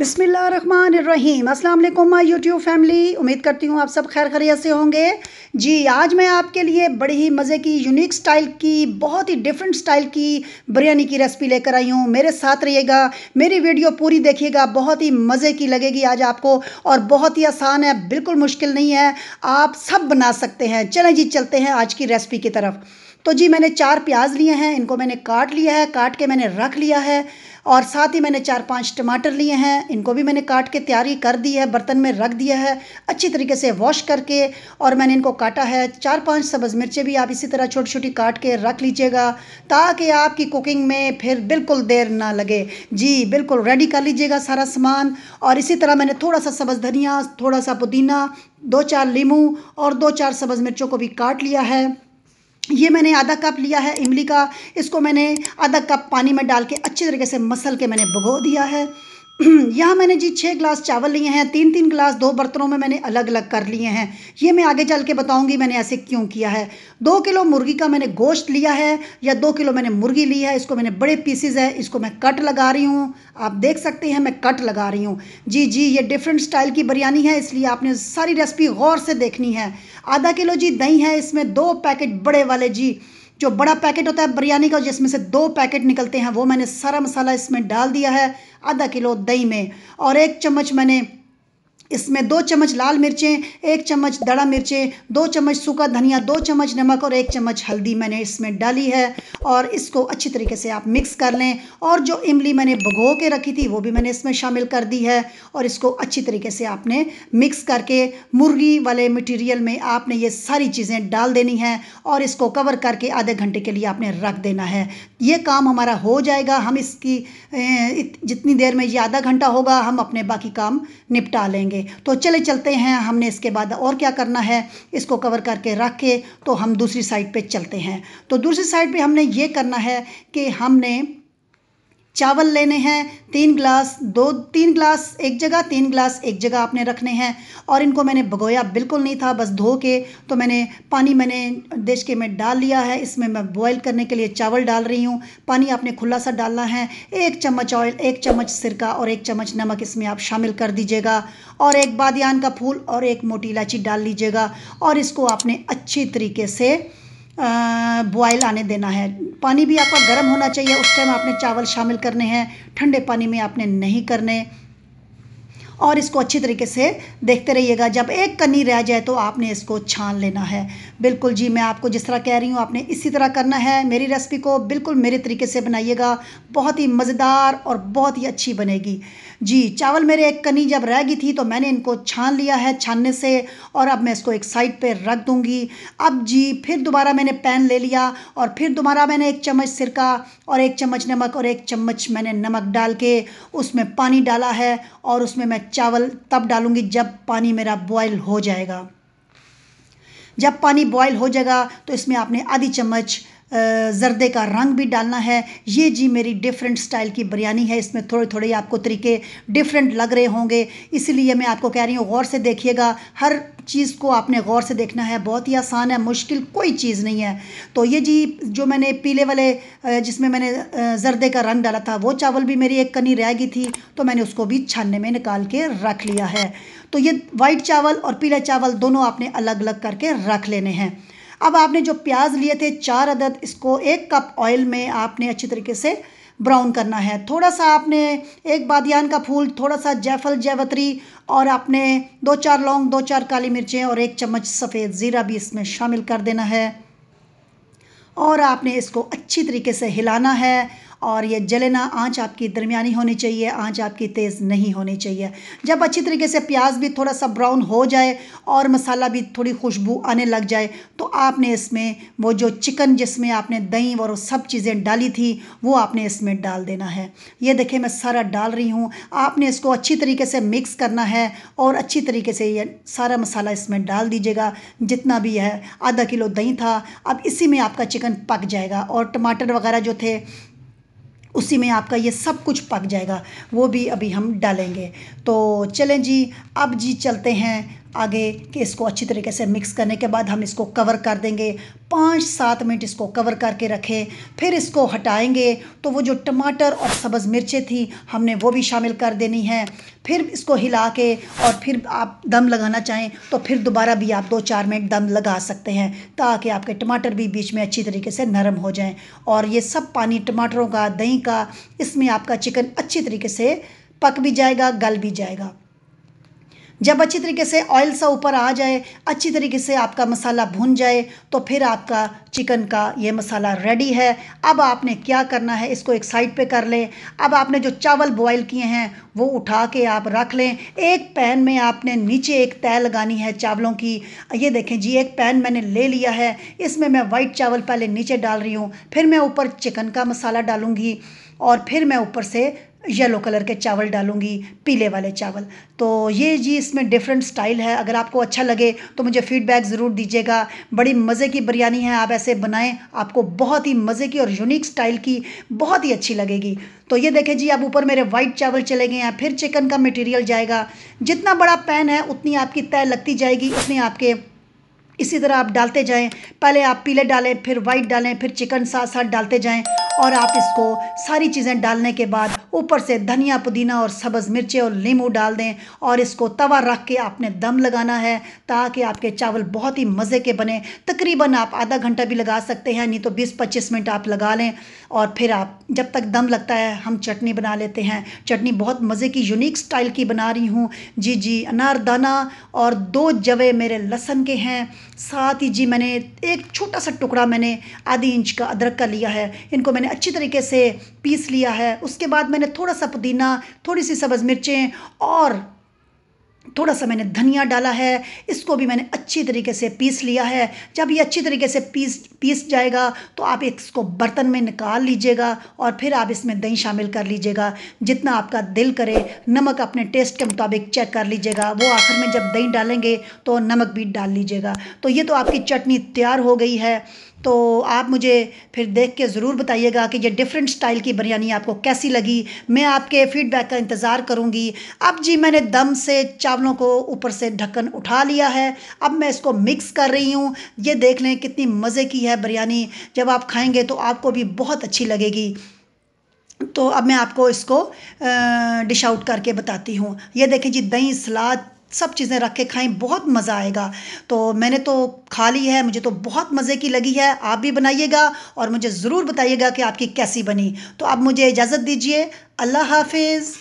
बिसमीम अल्लाम my YouTube family उम्मीद करती हूँ आप सब खैर खरीत से होंगे जी आज मैं आपके लिए बड़ी ही मज़े की यूनिक स्टाइल की बहुत ही डिफरेंट स्टाइल की बिरयानी की रेसिपी लेकर आई हूँ मेरे साथ रहिएगा मेरी वीडियो पूरी देखिएगा बहुत ही मज़े की लगेगी आज आपको और बहुत ही आसान है बिल्कुल मुश्किल नहीं है आप सब बना सकते हैं चलें जी चलते हैं आज की रेसिपी की तरफ तो जी मैंने चार प्याज लिए हैं इनको मैंने काट लिया है काट के मैंने रख लिया है और साथ ही मैंने चार पांच टमाटर लिए हैं इनको भी मैंने काट के तैयारी कर दी है बर्तन में रख दिया है अच्छी तरीके से वॉश करके और मैंने इनको काटा है चार पांच सब्ज़ मिर्चें भी आप इसी तरह छोटी छोटी काट के रख लीजिएगा ताकि आपकी कुकिंग में फिर बिल्कुल देर ना लगे जी बिल्कुल रेडी कर लीजिएगा सारा सामान और इसी तरह मैंने थोड़ा सा सब्ज़ धनिया थोड़ा सा पुदीना दो चार लीमू और दो चार सब्ज़ मिर्चों को भी काट लिया है ये मैंने आधा कप लिया है इमली का इसको मैंने आधा कप पानी में डाल के अच्छे तरीके से मसल के मैंने भगो दिया है यहाँ मैंने जी छः गिलास चावल लिए हैं तीन तीन गिलास दो बर्तनों में मैंने अलग अलग कर लिए हैं ये मैं आगे चल के बताऊँगी मैंने ऐसे क्यों किया है दो किलो मुर्गी का मैंने गोश्त लिया है या दो किलो मैंने मुर्गी ली है इसको मैंने बड़े पीसेज है इसको मैं कट लगा रही हूँ आप देख सकते हैं मैं कट लगा रही हूँ जी जी ये डिफरेंट स्टाइल की बिरयानी है इसलिए आपने सारी रेसिपी गौर से देखनी है आधा किलो जी दही है इसमें दो पैकेट बड़े वाले जी जो बड़ा पैकेट होता है बिरयानी का जिसमें से दो पैकेट निकलते हैं वो मैंने सारा मसाला इसमें डाल दिया है आधा किलो दही में और एक चम्मच मैंने इसमें दो चम्मच लाल मिर्चें एक चम्मच दड़ा मिर्चें दो चम्मच सूखा धनिया दो चम्मच नमक और एक चम्मच हल्दी मैंने इसमें डाली है और इसको अच्छी तरीके से आप मिक्स कर लें और जो इमली मैंने भगो के रखी थी वो भी मैंने इसमें शामिल कर दी है और इसको अच्छी तरीके से आपने मिक्स करके मुर्गी वाले मटीरियल में आपने ये सारी चीज़ें डाल देनी है और इसको कवर करके आधे घंटे के लिए आपने रख देना है ये काम हमारा हो जाएगा हम इसकी जितनी देर में ये आधा घंटा होगा हम अपने बाकी काम निपटा लेंगे करेंगे तो चले चलते हैं हमने इसके बाद और क्या करना है इसको कवर करके रख के तो हम दूसरी साइड पे चलते हैं तो दूसरी साइड पे हमने ये करना है कि हमने चावल लेने हैं तीन गिलास दो तीन गिलास एक जगह तीन गिलास एक जगह आपने रखने हैं और इनको मैंने भगोया बिल्कुल नहीं था बस धो के तो मैंने पानी मैंने देश के में डाल लिया है इसमें मैं बॉईल करने के लिए चावल डाल रही हूँ पानी आपने खुला सा डालना है एक चम्मच ऑयल एक चम्मच सिरका और एक चम्मच नमक इसमें आप शामिल कर दीजिएगा और एक बादियान का फूल और एक मोटी इलायची डाल लीजिएगा और इसको आपने अच्छी तरीके से बॉयल आने देना है पानी भी आपका गर्म होना चाहिए उस टाइम आपने चावल शामिल करने हैं ठंडे पानी में आपने नहीं करने और इसको अच्छी तरीके से देखते रहिएगा जब एक कन्नी रह जाए तो आपने इसको छान लेना है बिल्कुल जी मैं आपको जिस तरह कह रही हूँ आपने इसी तरह करना है मेरी रेसिपी को बिल्कुल मेरे तरीके से बनाइएगा बहुत ही मज़ेदार और बहुत ही अच्छी बनेगी जी चावल मेरे एक कनी जब रह गई थी तो मैंने इनको छान लिया है छानने से और अब मैं इसको एक साइड पर रख दूँगी अब जी फिर दोबारा मैंने पैन ले लिया और फिर दोबारा मैंने एक चम्मच सिरका और एक चम्मच नमक और एक चम्मच मैंने नमक डाल के उसमें पानी डाला है और उसमें मैं चावल तब डालूंगी जब पानी मेरा बॉयल हो जाएगा जब पानी बॉयल हो जाएगा तो इसमें आपने आधी चम्मच ज़रदे का रंग भी डालना है ये जी मेरी डिफरेंट स्टाइल की बिरयानी है इसमें थोड़े थोड़े आपको तरीके डिफरेंट लग रहे होंगे इसलिए मैं आपको कह रही हूँ गौर से देखिएगा हर चीज़ को आपने गौर से देखना है बहुत ही आसान है मुश्किल कोई चीज़ नहीं है तो ये जी जो मैंने पीले वाले जिसमें मैंने ज़रदे का रंग डाला था वो चावल भी मेरी एक कनी रह गई थी तो मैंने उसको भी छानने में निकाल के रख लिया है तो ये वाइट चावल और पीला चावल दोनों आपने अलग अलग करके रख लेने हैं अब आपने जो प्याज लिए थे चार अदद इसको एक कप ऑयल में आपने अच्छी तरीके से ब्राउन करना है थोड़ा सा आपने एक बादियान का फूल थोड़ा सा जैफल जैवत्री और आपने दो चार लौंग दो चार काली मिर्चें और एक चम्मच सफ़ेद ज़ीरा भी इसमें शामिल कर देना है और आपने इसको अच्छी तरीके से हिलाना है और ये जलेना आँच आपकी दरमियानी होनी चाहिए आँच आपकी तेज़ नहीं होनी चाहिए जब अच्छी तरीके से प्याज भी थोड़ा सा ब्राउन हो जाए और मसाला भी थोड़ी खुशबू आने लग जाए तो आपने इसमें वो जो चिकन जिसमें आपने दही और सब चीज़ें डाली थी वो आपने इसमें डाल देना है ये देखें मैं सारा डाल रही हूँ आपने इसको अच्छी तरीके से मिक्स करना है और अच्छी तरीके से ये सारा मसाला इसमें डाल दीजिएगा जितना भी है आधा किलो दही था अब इसी में आपका चिकन पक जाएगा और टमाटर वगैरह जो थे उसी में आपका ये सब कुछ पक जाएगा वो भी अभी हम डालेंगे तो चलें जी अब जी चलते हैं आगे कि इसको अच्छी तरीके से मिक्स करने के बाद हम इसको कवर कर देंगे पाँच सात मिनट इसको कवर करके रखें फिर इसको हटाएंगे तो वो जो टमाटर और सब्ज़ मिर्चें थी हमने वो भी शामिल कर देनी है फिर इसको हिला के और फिर आप दम लगाना चाहें तो फिर दोबारा भी आप दो चार मिनट दम लगा सकते हैं ताकि आपके टमाटर भी बीच में अच्छी तरीके से नरम हो जाएँ और ये सब पानी टमाटरों का दही का इसमें आपका चिकन अच्छी तरीके से पक भी जाएगा गल भी जाएगा जब अच्छी तरीके से ऑयल सा ऊपर आ जाए अच्छी तरीके से आपका मसाला भुन जाए तो फिर आपका चिकन का ये मसाला रेडी है अब आपने क्या करना है इसको एक साइड पे कर लें अब आपने जो चावल बॉईल किए हैं वो उठा के आप रख लें एक पैन में आपने नीचे एक तय लगानी है चावलों की ये देखें जी एक पैन मैंने ले लिया है इसमें मैं वाइट चावल पहले नीचे डाल रही हूँ फिर मैं ऊपर चिकन का मसाला डालूँगी और फिर मैं ऊपर से येलो कलर के चावल डालूंगी पीले वाले चावल तो ये जी इसमें डिफरेंट स्टाइल है अगर आपको अच्छा लगे तो मुझे फीडबैक ज़रूर दीजिएगा बड़ी मज़े की बिरयानी है आप ऐसे बनाएं आपको बहुत ही मज़े की और यूनिक स्टाइल की बहुत ही अच्छी लगेगी तो ये देखें जी आप ऊपर मेरे वाइट चावल चले गए हैं फिर चिकन का मटेरियल जाएगा जितना बड़ा पैन है उतनी आपकी तय लगती जाएगी उतनी आपके इसी तरह आप डालते जाएं पहले आप पीले डालें फिर वाइट डालें फिर चिकन साथ साथ डालते जाएं और आप इसको सारी चीज़ें डालने के बाद ऊपर से धनिया पुदीना और सब्ज़ मिर्चें और नींबू डाल दें और इसको तवा रख के आपने दम लगाना है ताकि आपके चावल बहुत ही मज़े के बने तकरीबन आप आधा घंटा भी लगा सकते हैं नहीं तो बीस पच्चीस मिनट आप लगा लें और फिर आप जब तक दम लगता है हम चटनी बना लेते हैं चटनी बहुत मज़े की यूनिक स्टाइल की बना रही हूँ जी जी अनारदाना और दो जवे मेरे लहसन के हैं साथ ही जी मैंने एक छोटा सा टुकड़ा मैंने आधी इंच का अदरक का लिया है इनको मैंने अच्छी तरीके से पीस लिया है उसके बाद मैंने थोड़ा सा पुदीना थोड़ी सी सब्ज़ मिर्चें और थोड़ा सा मैंने धनिया डाला है इसको भी मैंने अच्छी तरीके से पीस लिया है जब ये अच्छी तरीके से पीस पीस जाएगा तो आप इसको बर्तन में निकाल लीजिएगा और फिर आप इसमें दही शामिल कर लीजिएगा जितना आपका दिल करे नमक अपने टेस्ट के मुताबिक चेक कर लीजिएगा वो आखिर में जब दही डालेंगे तो नमक भी डाल लीजिएगा तो ये तो आपकी चटनी तैयार हो गई है तो आप मुझे फिर देख के ज़रूर बताइएगा कि ये डिफरेंट स्टाइल की बिरयानी आपको कैसी लगी मैं आपके फ़ीडबैक का इंतज़ार करूँगी अब जी मैंने दम से चावलों को ऊपर से ढक्कन उठा लिया है अब मैं इसको मिक्स कर रही हूँ ये देख लें कितनी मज़े की है बिरयानी जब आप खाएँगे तो आपको भी बहुत अच्छी लगेगी तो अब मैं आपको इसको डिश आउट करके बताती हूँ ये देखें जी दही सलाद सब चीज़ें रख के खाएँ बहुत मज़ा आएगा तो मैंने तो खा ली है मुझे तो बहुत मज़े की लगी है आप भी बनाइएगा और मुझे ज़रूर बताइएगा कि आपकी कैसी बनी तो आप मुझे इजाज़त दीजिए अल्लाह हाफिज़